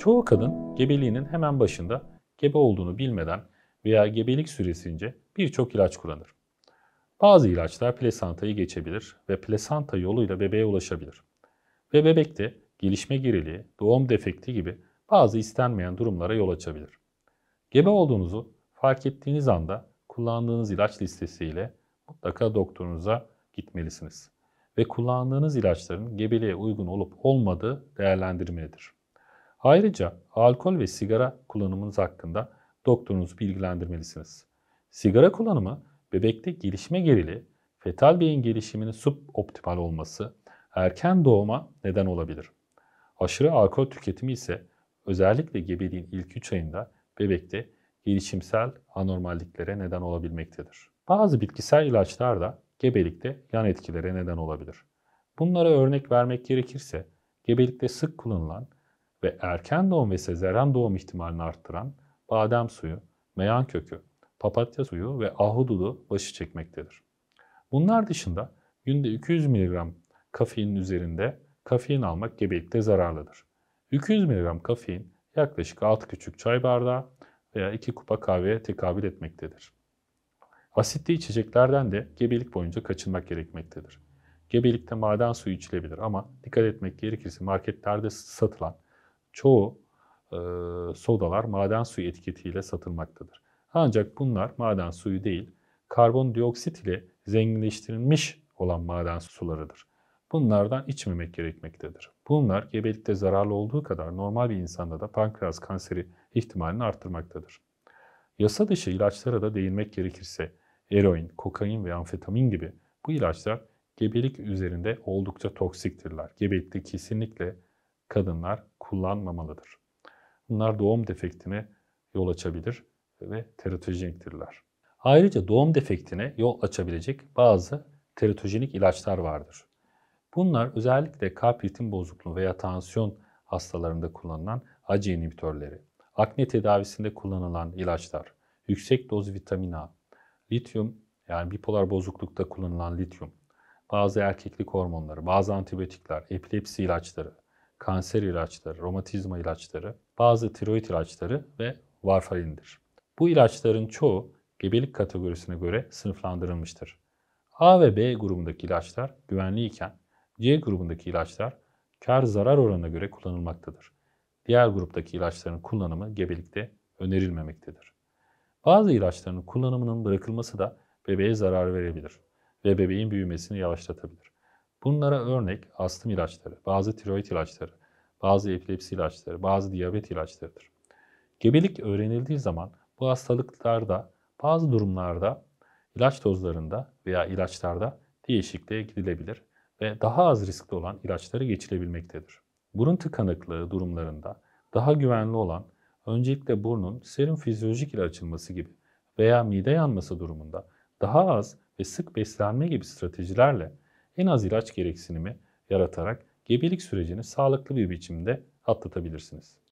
Çoğu kadın gebeliğinin hemen başında gebe olduğunu bilmeden veya gebelik süresince birçok ilaç kullanır. Bazı ilaçlar plasantayı geçebilir ve plasanta yoluyla bebeğe ulaşabilir. Ve bebekte gelişme geriliği, doğum defekti gibi bazı istenmeyen durumlara yol açabilir. Gebe olduğunuzu fark ettiğiniz anda kullandığınız ilaç listesiyle mutlaka doktorunuza gitmelisiniz ve kullandığınız ilaçların gebeliğe uygun olup olmadığı değerlendirmelidir. Ayrıca alkol ve sigara kullanımınız hakkında doktorunuzu bilgilendirmelisiniz. Sigara kullanımı bebekte gelişme gerili, fetal beyin gelişiminin suboptimal olması, erken doğuma neden olabilir. Aşırı alkol tüketimi ise özellikle gebeliğin ilk 3 ayında bebekte gelişimsel anormalliklere neden olabilmektedir. Bazı bitkisel ilaçlar da gebelikte yan etkilere neden olabilir. Bunlara örnek vermek gerekirse gebelikte sık kullanılan ve erken doğum ve sezeryan doğum ihtimalini arttıran badem suyu, meyan kökü, papatya suyu ve ahududu başı çekmektedir. Bunlar dışında günde 200 mg kafein üzerinde kafein almak gebelikte zararlıdır. 200 mg kafein yaklaşık 6 küçük çay bardağı veya 2 kupa kahveye tekabül etmektedir. Asitli içeceklerden de gebelik boyunca kaçınmak gerekmektedir. Gebelikte maden suyu içilebilir ama dikkat etmek gerekirse marketlerde satılan çoğu e, sodalar maden suyu etiketiyle satılmaktadır. Ancak bunlar maden suyu değil, karbondioksit ile zenginleştirilmiş olan maden sularıdır. Bunlardan içmemek gerekmektedir. Bunlar gebelikte zararlı olduğu kadar normal bir insanda da pankreas kanseri ihtimalini arttırmaktadır. Yasa dışı ilaçlara da değinmek gerekirse eroin, kokain ve amfetamin gibi bu ilaçlar gebelik üzerinde oldukça toksiktirler. Gebelikte kesinlikle kadınlar kullanmamalıdır. Bunlar doğum defektine yol açabilir ve teratojeniktirler. Ayrıca doğum defektine yol açabilecek bazı teratojenik ilaçlar vardır. Bunlar özellikle kalp ritim bozukluğu veya tansiyon hastalarında kullanılan acı inhibitörleri, akne tedavisinde kullanılan ilaçlar, yüksek doz vitamin A, lityum yani bipolar bozuklukta kullanılan lityum, bazı erkeklik hormonları, bazı antibiyotikler, epilepsi ilaçları, kanser ilaçları, romatizma ilaçları, bazı tiroid ilaçları ve varfarindir. Bu ilaçların çoğu gebelik kategorisine göre sınıflandırılmıştır. A ve B grubundaki ilaçlar güvenli iken C grubundaki ilaçlar kar zarar oranına göre kullanılmaktadır. Diğer gruptaki ilaçların kullanımı gebelikte önerilmemektedir. Bazı ilaçların kullanımının bırakılması da bebeğe zarar verebilir ve bebeğin büyümesini yavaşlatabilir. Bunlara örnek astım ilaçları, bazı tiroid ilaçları, bazı epilepsi ilaçları, bazı diyabet ilaçlarıdır. Gebelik öğrenildiği zaman bu hastalıklarda bazı durumlarda ilaç dozlarında veya ilaçlarda değişikliğe gidilebilir ve daha az riskli olan ilaçları geçilebilmektedir. Burun tıkanıklığı durumlarında daha güvenli olan öncelikle burnun serum fizyolojik ile açılması gibi veya mide yanması durumunda daha az ve sık beslenme gibi stratejilerle en az ilaç gereksinimi yaratarak gebelik sürecini sağlıklı bir biçimde atlatabilirsiniz.